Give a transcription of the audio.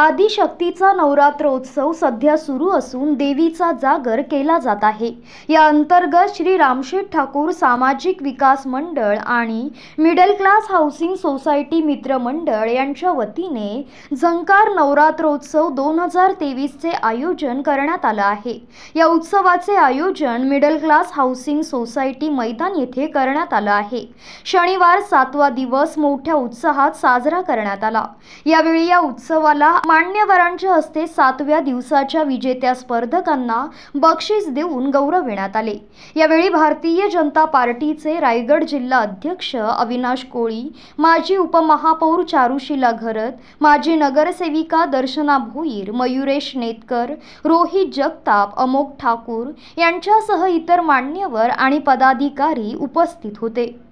आदिशक्तीचा नवरात्रोत्सव सध्या सुरू असून देवीचा जागर केला जात आहे या अंतर्गत श्री रामशेठ ठाकूर सामाजिक विकास मंडळ आणि मिडल क्लास हाऊसिंग सोसायटी मित्र मंडळ यांच्या वतीने झंकार नवरात्रोत्सव दोन हजार तेवीसचे आयोजन करण्यात आलं आहे या उत्सवाचे आयोजन मिडल क्लास हाऊसिंग सोसायटी मैदान येथे करण्यात आलं आहे शनिवार सातवा दिवस मोठ्या उत्साहात साजरा करण्यात आला यावेळी या उत्सवाला मान्यवरांच्या हस्ते सातव्या दिवसाच्या विजेत्या स्पर्धकांना बक्षीस देऊन गौरविण्यात आले यावेळी भारतीय जनता पार्टीचे रायगड जिल्हा अध्यक्ष अविनाश कोळी माजी उपमहापौर चारुशिला घरत माजी नगरसेविका दर्शना भोईर मयुरेश नेतकर रोहित जगताप अमोक ठाकूर यांच्यासह इतर मान्यवर आणि पदाधिकारी उपस्थित होते